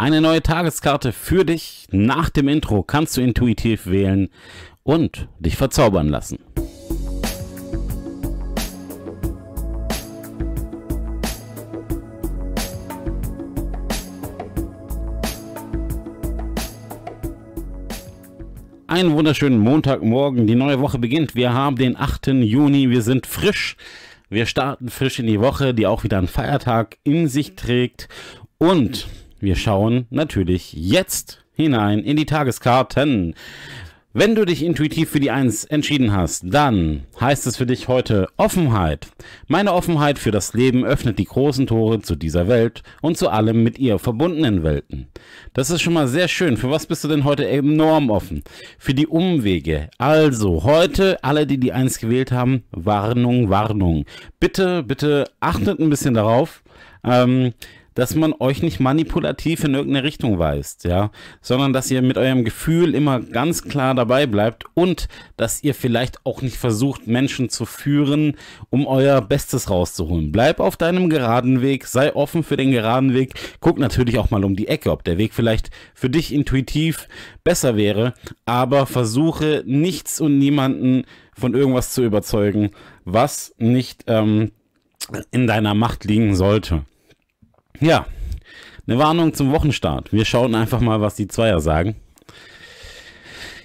Eine neue Tageskarte für dich. Nach dem Intro kannst du intuitiv wählen und dich verzaubern lassen. Einen wunderschönen Montagmorgen. Die neue Woche beginnt. Wir haben den 8. Juni. Wir sind frisch. Wir starten frisch in die Woche, die auch wieder einen Feiertag in sich trägt. Und wir schauen natürlich jetzt hinein in die Tageskarten. Wenn du dich intuitiv für die 1 entschieden hast, dann heißt es für dich heute Offenheit. Meine Offenheit für das Leben öffnet die großen Tore zu dieser Welt und zu allem mit ihr verbundenen Welten. Das ist schon mal sehr schön. Für was bist du denn heute enorm offen? Für die Umwege. Also, heute, alle, die die 1 gewählt haben, Warnung, Warnung. Bitte, bitte achtet ein bisschen darauf. Ähm, dass man euch nicht manipulativ in irgendeine Richtung weist, ja, sondern dass ihr mit eurem Gefühl immer ganz klar dabei bleibt und dass ihr vielleicht auch nicht versucht, Menschen zu führen, um euer Bestes rauszuholen. Bleib auf deinem geraden Weg, sei offen für den geraden Weg, guck natürlich auch mal um die Ecke, ob der Weg vielleicht für dich intuitiv besser wäre, aber versuche nichts und niemanden von irgendwas zu überzeugen, was nicht ähm, in deiner Macht liegen sollte. Ja, eine Warnung zum Wochenstart. Wir schauen einfach mal, was die Zweier sagen.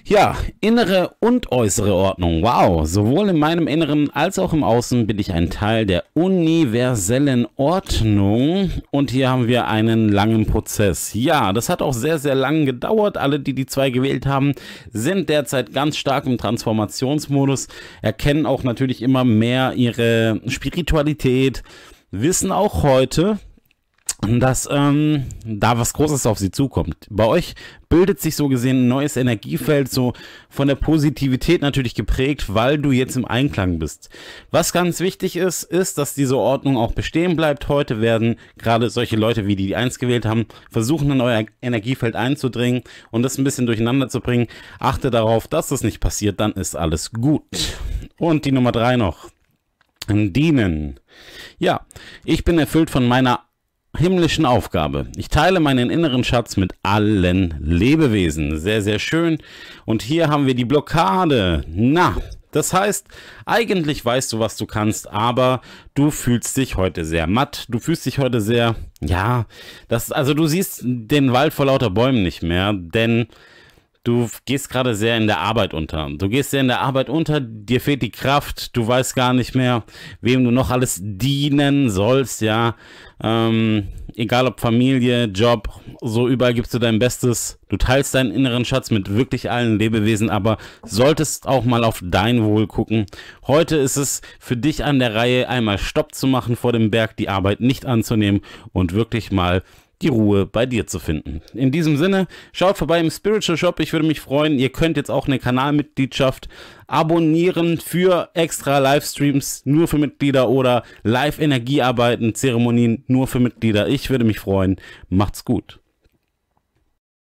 Ja, innere und äußere Ordnung. Wow, sowohl in meinem Inneren als auch im Außen bin ich ein Teil der universellen Ordnung. Und hier haben wir einen langen Prozess. Ja, das hat auch sehr, sehr lang gedauert. Alle, die die zwei gewählt haben, sind derzeit ganz stark im Transformationsmodus, erkennen auch natürlich immer mehr ihre Spiritualität, wissen auch heute, dass ähm, da was Großes auf sie zukommt. Bei euch bildet sich so gesehen ein neues Energiefeld, so von der Positivität natürlich geprägt, weil du jetzt im Einklang bist. Was ganz wichtig ist, ist, dass diese Ordnung auch bestehen bleibt. Heute werden gerade solche Leute, wie die, die eins gewählt haben, versuchen, in euer Energiefeld einzudringen und das ein bisschen durcheinander zu bringen. Achte darauf, dass das nicht passiert, dann ist alles gut. Und die Nummer drei noch. Dienen. Ja, ich bin erfüllt von meiner himmlischen Aufgabe. Ich teile meinen inneren Schatz mit allen Lebewesen. Sehr, sehr schön. Und hier haben wir die Blockade. Na, das heißt, eigentlich weißt du, was du kannst, aber du fühlst dich heute sehr matt. Du fühlst dich heute sehr, ja, das, also du siehst den Wald vor lauter Bäumen nicht mehr, denn du gehst gerade sehr in der Arbeit unter. Du gehst sehr in der Arbeit unter, dir fehlt die Kraft, du weißt gar nicht mehr, wem du noch alles dienen sollst, ja. Ähm, egal ob Familie, Job, so überall gibst du dein Bestes. Du teilst deinen inneren Schatz mit wirklich allen Lebewesen, aber solltest auch mal auf dein Wohl gucken. Heute ist es für dich an der Reihe, einmal Stopp zu machen vor dem Berg, die Arbeit nicht anzunehmen und wirklich mal die Ruhe bei dir zu finden. In diesem Sinne, schaut vorbei im Spiritual Shop. Ich würde mich freuen. Ihr könnt jetzt auch eine Kanalmitgliedschaft abonnieren für extra Livestreams nur für Mitglieder oder Live-Energiearbeiten, Zeremonien nur für Mitglieder. Ich würde mich freuen. Macht's gut.